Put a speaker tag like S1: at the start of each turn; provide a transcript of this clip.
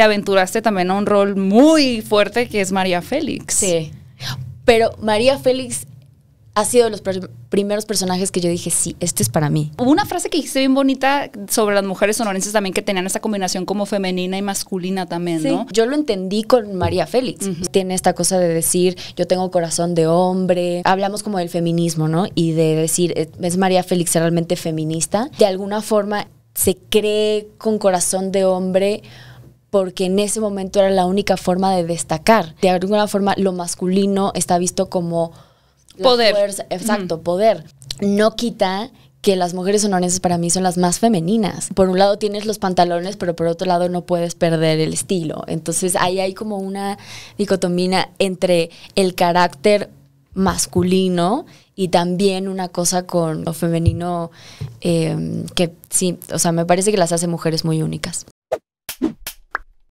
S1: aventuraste también a un rol muy fuerte que es María Félix. Sí. Pero María Félix ha sido de los
S2: primeros personajes que yo dije, sí, este es para mí.
S1: Hubo una frase que dijiste bien bonita sobre las mujeres sonorenses también que tenían esa combinación como femenina y masculina también, ¿no?
S2: Yo lo entendí con María Félix. Tiene esta cosa de decir, yo tengo corazón de hombre. Hablamos como del feminismo, ¿no? Y de decir, ¿es María Félix realmente feminista? De alguna forma se cree con corazón de hombre porque en ese momento era la única forma de destacar. De alguna forma, lo masculino está visto como
S3: poder. exacto,
S2: poder. No quita que las mujeres sonorenses para mí son las más femeninas. Por un lado tienes los pantalones, pero por otro lado no puedes perder el estilo. Entonces ahí hay como una dicotomía entre el carácter masculino y también una cosa con lo femenino
S1: eh, que sí, o sea, me parece que las hace mujeres muy únicas.